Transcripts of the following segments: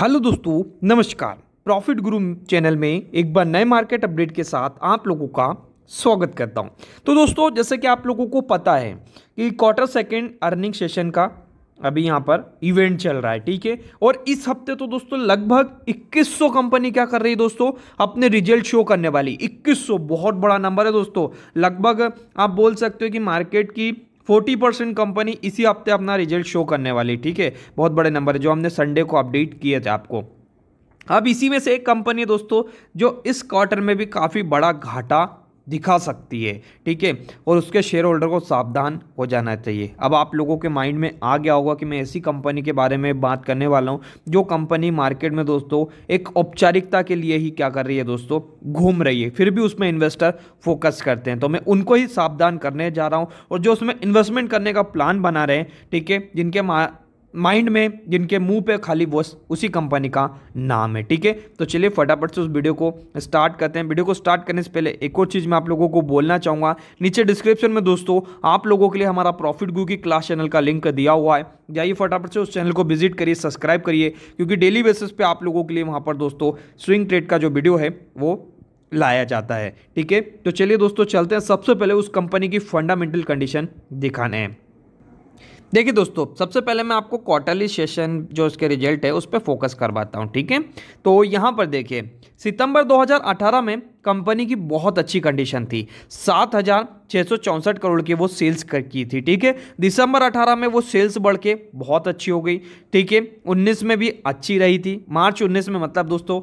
hello दोस्तों नमस्कार profit गुरु चैनल में एक बार नए मार्केट अपडेट के साथ आप लोगों का स्वागत करता हूं तो दोस्तों जैसे कि आप लोगों को पता है कि क्वार्टर सेकेंड अर्निंग सेशन का अभी यहाँ पर इवेंट चल रहा है ठीक है और इस हफ्ते तो दोस्तों लगभग 2100 कंपनी क्या कर रही है दोस्तों अपने रिजल्ट शो करने वाली 2100 बहुत बड़ा नंबर है दोस्तों लगभग आप बोल सकते हो कि मार्केट की 40 परसेंट कंपनी इसी हफ्ते अपना रिजल्ट शो करने वाली ठीक है बहुत बड़े नंबर है जो हमने संडे को अपडेट किए थे आपको अब इसी में से एक कंपनी है दोस्तों जो इस क्वार्टर में भी काफ़ी बड़ा घाटा दिखा सकती है ठीक है और उसके शेयर होल्डर को सावधान हो जाना चाहिए अब आप लोगों के माइंड में आ गया होगा कि मैं ऐसी कंपनी के बारे में बात करने वाला हूँ जो कंपनी मार्केट में दोस्तों एक औपचारिकता के लिए ही क्या कर रही है दोस्तों घूम रही है फिर भी उसमें इन्वेस्टर फोकस करते हैं तो मैं उनको ही सावधान करने जा रहा हूँ और जो उसमें इन्वेस्टमेंट करने का प्लान बना रहे हैं ठीक है जिनके माइंड में जिनके मुंह पे खाली वो उसी कंपनी का नाम है ठीक है तो चलिए फटाफट से उस वीडियो को स्टार्ट करते हैं वीडियो को स्टार्ट करने से पहले एक और चीज़ मैं आप लोगों को बोलना चाहूँगा नीचे डिस्क्रिप्शन में दोस्तों आप लोगों के लिए हमारा प्रॉफिट गुरु की क्लास चैनल का लिंक दिया हुआ है जाइए फटाफट से उस चैनल को विजिट करिए सब्सक्राइब करिए क्योंकि डेली बेसिस पर आप लोगों के लिए वहाँ पर दोस्तों स्विंग ट्रेड का जो वीडियो है वो लाया जाता है ठीक है तो चलिए दोस्तों चलते हैं सबसे पहले उस कंपनी की फंडामेंटल कंडीशन दिखाने हैं देखिए दोस्तों सबसे पहले मैं आपको क्वार्टरली सेशन जो उसके रिजल्ट है उस पर फोकस करवाता हूँ ठीक है तो यहाँ पर देखिए सितंबर 2018 में कंपनी की बहुत अच्छी कंडीशन थी सात हज़ार छः सौ चौंसठ करोड़ की वो सेल्स कर की थी ठीक है दिसंबर अठारह में वो सेल्स बढ़ के बहुत अच्छी हो गई ठीक है उन्नीस में भी अच्छी रही थी मार्च उन्नीस में मतलब दोस्तों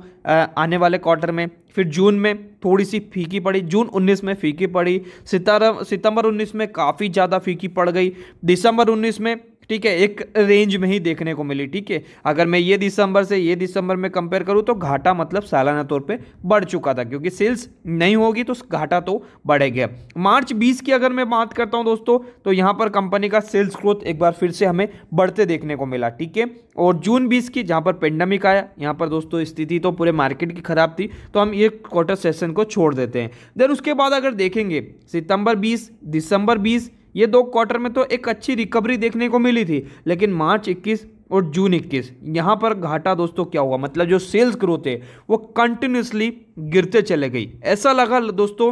आने वाले क्वार्टर में फिर जून में थोड़ी सी फीकी पड़ी जून 19 में फीकी पड़ी सितंबर सितंबर 19 में काफ़ी ज़्यादा फीकी पड़ गई दिसंबर 19 में ठीक है एक रेंज में ही देखने को मिली ठीक है अगर मैं ये दिसंबर से ये दिसंबर में कंपेयर करूँ तो घाटा मतलब सालाना तौर पे बढ़ चुका था क्योंकि सेल्स नहीं होगी तो घाटा तो बढ़ेगा मार्च 20 की अगर मैं बात करता हूँ दोस्तों तो यहाँ पर कंपनी का सेल्स ग्रोथ एक बार फिर से हमें बढ़ते देखने को मिला ठीक है और जून बीस की जहाँ पर पेंडेमिक आया यहाँ पर दोस्तों स्थिति तो पूरे मार्केट की ख़राब थी तो हम ये क्वार्टर सेशन को छोड़ देते हैं देन उसके बाद अगर देखेंगे सितंबर बीस दिसंबर बीस ये दो क्वार्टर में तो एक अच्छी रिकवरी देखने को मिली थी लेकिन मार्च 21 और जून 21 यहाँ पर घाटा दोस्तों क्या हुआ मतलब जो सेल्स ग्रोथ है वो कंटिन्यूसली गिरते चले गई ऐसा लगा दोस्तों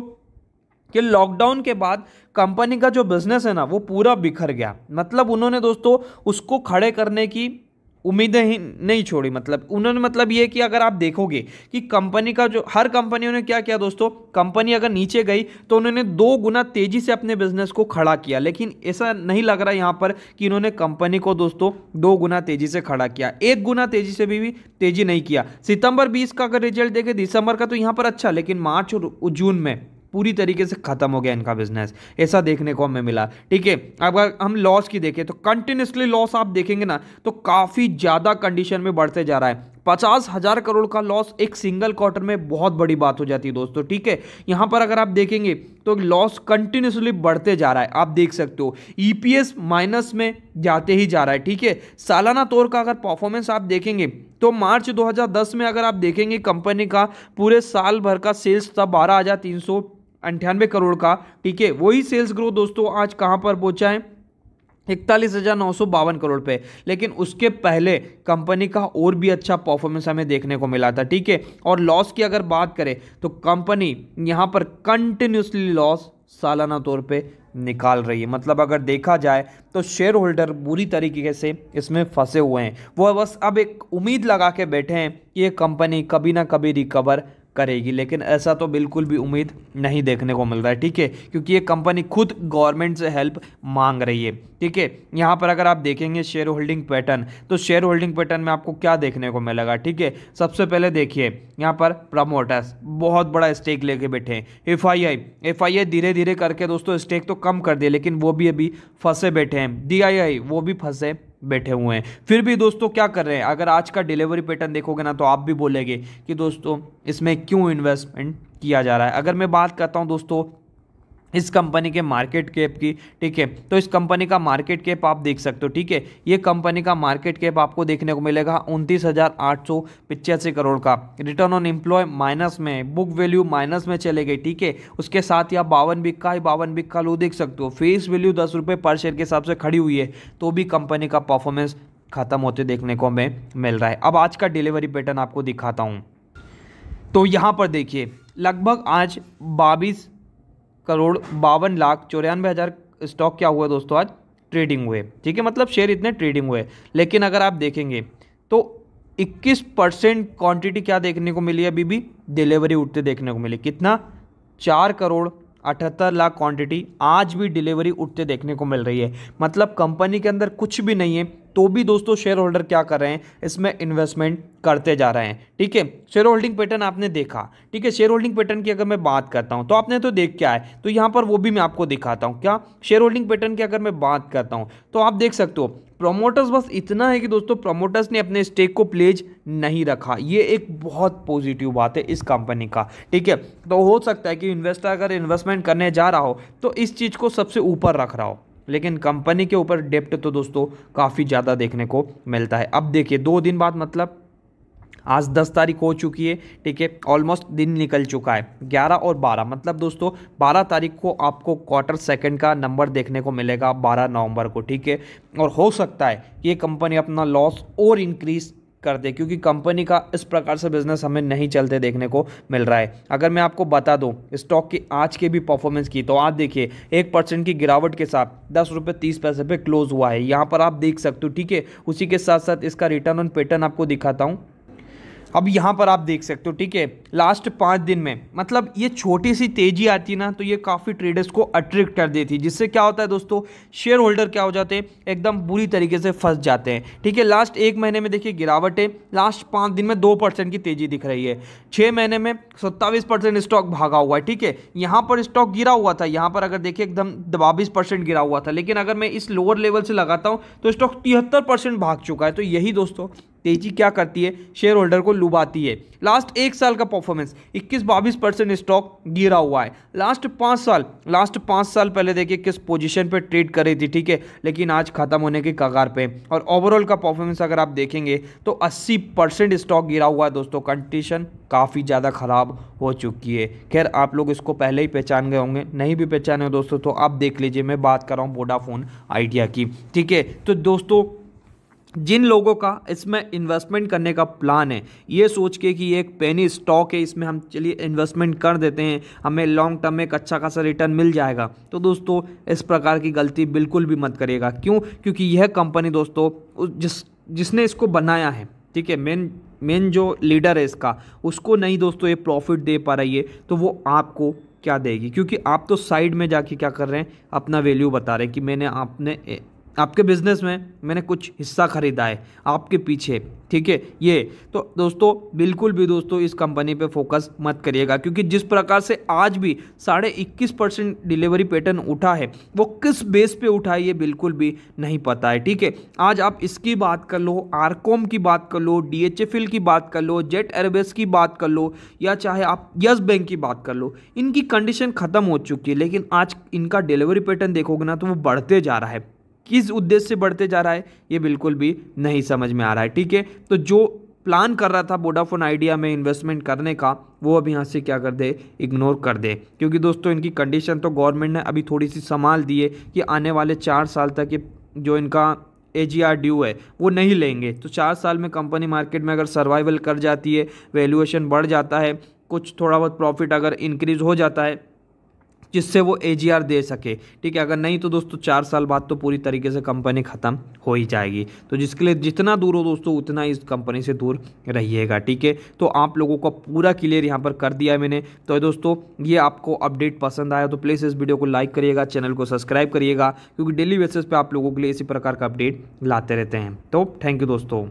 कि लॉकडाउन के बाद कंपनी का जो बिजनेस है ना वो पूरा बिखर गया मतलब उन्होंने दोस्तों उसको खड़े करने की उम्मीदें ही नहीं छोड़ी मतलब उन्होंने मतलब ये कि अगर आप देखोगे कि कंपनी का जो हर कंपनियों ने क्या किया दोस्तों कंपनी अगर नीचे गई तो उन्होंने दो गुना तेज़ी से अपने बिजनेस को खड़ा किया लेकिन ऐसा नहीं लग रहा यहाँ पर कि इन्होंने कंपनी को दोस्तों दो गुना तेज़ी से खड़ा किया एक गुना तेज़ी से भी, भी तेज़ी नहीं किया सितंबर बीस का अगर रिजल्ट देखें दिसंबर का तो यहाँ पर अच्छा लेकिन मार्च और जून में पूरी तरीके से ख़त्म हो गया इनका बिजनेस ऐसा देखने को हमें मिला ठीक है अगर हम लॉस की देखें तो कंटिन्यूसली लॉस आप देखेंगे ना तो काफ़ी ज़्यादा कंडीशन में बढ़ते जा रहा है पचास हज़ार करोड़ का लॉस एक सिंगल क्वार्टर में बहुत बड़ी बात हो जाती है दोस्तों ठीक है यहाँ पर अगर आप देखेंगे तो लॉस कंटिन्यूसली बढ़ते जा रहा है आप देख सकते हो ईपीएस e माइनस में जाते ही जा रहा है ठीक है सालाना तौर का अगर परफॉर्मेंस आप देखेंगे तो मार्च 2010 में अगर आप देखेंगे कंपनी का पूरे साल भर का सेल्स था बारह हज़ार तीन सौ अंठानवे करोड़ का ठीक है वही सेल्स ग्रोथ दोस्तों आज कहाँ पर पहुंचा है इकतालीस हज़ार नौ सौ बावन करोड़ पे लेकिन उसके पहले कंपनी का और भी अच्छा परफॉर्मेंस हमें देखने को मिला था ठीक है और लॉस की अगर बात करें तो कंपनी यहाँ पर कंटिन्यूसली लॉस सालाना तौर पे निकाल रही है मतलब अगर देखा जाए तो शेयर होल्डर बुरी तरीके से इसमें फंसे हुए हैं वह बस अब एक उम्मीद लगा के बैठे हैं कि ये कंपनी कभी ना कभी रिकवर करेगी लेकिन ऐसा तो बिल्कुल भी उम्मीद नहीं देखने को मिल रहा है ठीक है क्योंकि ये कंपनी खुद गवर्नमेंट से हेल्प मांग रही है ठीक है यहाँ पर अगर आप देखेंगे शेयर होल्डिंग पैटर्न तो शेयर होल्डिंग पैटर्न में आपको क्या देखने को मिलेगा ठीक है सबसे पहले देखिए यहाँ पर प्रमोटर्स बहुत बड़ा स्टेक लेके बैठे हैं F I I F I आई धीरे धीरे करके दोस्तों स्टेक तो कम कर दिए लेकिन वो भी अभी फंसे बैठे हैं डी आई आई वो भी फंसे बैठे हुए हैं फिर भी दोस्तों क्या कर रहे हैं अगर आज का डिलीवरी पैटर्न देखोगे ना तो आप भी बोलेंगे कि दोस्तों इसमें क्यों इन्वेस्टमेंट किया जा रहा है अगर मैं बात करता हूँ दोस्तों इस कंपनी के मार्केट कैप की ठीक है तो इस कंपनी का मार्केट कैप आप देख सकते हो ठीक है ये कंपनी का मार्केट कैप आपको देखने को मिलेगा उनतीस करोड़ का रिटर्न ऑन एम्प्लॉय माइनस में बुक वैल्यू माइनस में चले गए ठीक है उसके साथ ही आप बावन बिक्का ही बावन बिक्का लो देख सकते हो फेस वैल्यू दस रुपये पर शेयर के हिसाब से खड़ी हुई है तो भी कंपनी का परफॉर्मेंस खत्म होते देखने को हमें मिल रहा है अब आज का डिलीवरी पैटर्न आपको दिखाता हूँ तो यहाँ पर देखिए लगभग आज बाबीस करोड़ बावन लाख चौरानवे हज़ार स्टॉक क्या हुआ दोस्तों आज ट्रेडिंग हुए ठीक है मतलब शेयर इतने ट्रेडिंग हुए लेकिन अगर आप देखेंगे तो 21 परसेंट क्वान्टिटी क्या देखने को मिली अभी भी डिलीवरी उठते देखने को मिली कितना चार करोड़ अठहत्तर लाख क्वांटिटी आज भी डिलीवरी उठते देखने को मिल रही है मतलब कंपनी के अंदर कुछ भी नहीं है तो भी दोस्तों शेयर होल्डर क्या कर रहे हैं इसमें इन्वेस्टमेंट करते जा रहे हैं ठीक है शेयर होल्डिंग पैटर्न आपने देखा ठीक है शेयर होल्डिंग पैटर्न की अगर मैं बात करता हूँ तो आपने तो देख क्या है तो यहाँ पर वो भी मैं आपको दिखाता हूँ क्या शेयर होल्डिंग पैटर्न की अगर मैं बात करता हूँ तो आप देख सकते हो प्रोमोटर्स बस इतना है कि दोस्तों प्रोमोटर्स ने अपने स्टेक को प्लेज नहीं रखा ये एक बहुत पॉजिटिव बात है इस कंपनी का ठीक है तो हो सकता है कि इन्वेस्टर अगर इन्वेस्टमेंट करने जा रहा हो तो इस चीज़ को सबसे ऊपर रख रहा हो लेकिन कंपनी के ऊपर डेप्ट तो दोस्तों काफ़ी ज़्यादा देखने को मिलता है अब देखिए दो दिन बाद मतलब आज 10 तारीख हो चुकी है ठीक है ऑलमोस्ट दिन निकल चुका है 11 और 12 मतलब दोस्तों 12 तारीख को आपको क्वार्टर सेकंड का नंबर देखने को मिलेगा 12 नवंबर को ठीक है और हो सकता है ये कंपनी अपना लॉस और इंक्रीज़ कर दे क्योंकि कंपनी का इस प्रकार से बिजनेस हमें नहीं चलते देखने को मिल रहा है अगर मैं आपको बता दूं स्टॉक की आज के भी परफॉर्मेंस की तो आज देखिए एक परसेंट की गिरावट के साथ दस रुपये तीस पैसे पे क्लोज हुआ है यहाँ पर आप देख सकते हो ठीक है उसी के साथ साथ इसका रिटर्न ऑन पैटर्न आपको दिखाता हूँ अब यहाँ पर आप देख सकते हो ठीक है लास्ट पाँच दिन में मतलब ये छोटी सी तेज़ी आती ना तो ये काफ़ी ट्रेडर्स को अट्रैक्ट कर देती जिससे क्या होता है दोस्तों शेयर होल्डर क्या हो जाते हैं एकदम बुरी तरीके से फंस जाते हैं ठीक है लास्ट एक महीने में देखिए गिरावट है लास्ट पाँच दिन में दो परसेंट की तेज़ी दिख रही है छः महीने में सत्ताईस परसेंट स्टॉक भागा हुआ है ठीक है यहाँ पर स्टॉक गिरा हुआ था यहाँ पर अगर देखिए एकदम बाबीस परसेंट गिरा हुआ था लेकिन अगर मैं इस लोअर लेवल से लगाता हूँ तो स्टॉक तिहत्तर परसेंट भाग चुका है तो यही दोस्तों तेजी क्या करती है शेयर होल्डर को लुभाती है लास्ट एक साल का परफॉर्मेंस 21 बाईस परसेंट स्टॉक गिरा हुआ है लास्ट पाँच साल लास्ट पाँच साल पहले देखिए किस पोजीशन पे ट्रेड कर रही थी ठीक है लेकिन आज खत्म होने के कगार पे और ओवरऑल का परफॉर्मेंस अगर आप देखेंगे तो 80 परसेंट स्टॉक गिरा हुआ है दोस्तों कंडीशन काफ़ी ज़्यादा ख़राब हो चुकी है खैर आप लोग इसको पहले ही पहचान गए होंगे नहीं भी पहचाने दोस्तों तो आप देख लीजिए मैं बात कर रहा हूँ वोडाफोन आइडिया की ठीक है तो दोस्तों जिन लोगों का इसमें इन्वेस्टमेंट करने का प्लान है ये सोच के कि ये एक पेनी स्टॉक है इसमें हम चलिए इन्वेस्टमेंट कर देते हैं हमें लॉन्ग टर्म में एक अच्छा खासा रिटर्न मिल जाएगा तो दोस्तों इस प्रकार की गलती बिल्कुल भी मत करिएगा क्यों क्योंकि यह कंपनी दोस्तों जिस जिसने इसको बनाया है ठीक है मेन मेन जो लीडर है इसका उसको नहीं दोस्तों ये प्रॉफिट दे पा रही है तो वो आपको क्या देगी क्योंकि आप तो साइड में जाके क्या कर रहे हैं अपना वैल्यू बता रहे हैं कि मैंने आपने आपके बिजनेस में मैंने कुछ हिस्सा खरीदा है आपके पीछे ठीक है ये तो दोस्तों बिल्कुल भी दोस्तों इस कंपनी पे फोकस मत करिएगा क्योंकि जिस प्रकार से आज भी साढ़े इक्कीस परसेंट डिलीवरी पैटर्न उठा है वो किस बेस पे उठा है ये बिल्कुल भी नहीं पता है ठीक है आज आप इसकी बात कर लो आरकॉम की बात कर लो डी की बात कर लो जेट एयरबेस की बात कर लो या चाहे आप यस बैंक की बात कर लो इनकी कंडीशन ख़त्म हो चुकी है लेकिन आज इनका डिलीवरी पैटर्न देखोगे ना तो वो बढ़ते जा रहा है किस उद्देश्य से बढ़ते जा रहा है ये बिल्कुल भी नहीं समझ में आ रहा है ठीक है तो जो प्लान कर रहा था वोडाफोन आइडिया में इन्वेस्टमेंट करने का वो अब यहाँ से क्या कर दे इग्नोर कर दे क्योंकि दोस्तों इनकी कंडीशन तो गवर्नमेंट ने अभी थोड़ी सी संभाल दी है कि आने वाले चार साल तक ये जो इनका ए जी आर ड्यू है वो नहीं लेंगे तो चार साल में कंपनी मार्केट में अगर सर्वाइवल कर जाती है वैल्यूएशन बढ़ जाता है कुछ थोड़ा बहुत प्रॉफिट अगर इंक्रीज़ हो जाता है जिससे वो ए दे सके ठीक है अगर नहीं तो दोस्तों चार साल बाद तो पूरी तरीके से कंपनी ख़त्म हो ही जाएगी तो जिसके लिए जितना दूर हो दोस्तों उतना इस कंपनी से दूर रहिएगा ठीक है तो आप लोगों का पूरा क्लियर यहाँ पर कर दिया मैंने तो दोस्तों ये आपको अपडेट पसंद आया तो प्लीज़ इस वीडियो को लाइक करिएगा चैनल को सब्सक्राइब करिएगा क्योंकि डेली बेसिस पर आप लोगों के लिए इसी प्रकार का अपडेट लाते रहते हैं तो थैंक यू दोस्तों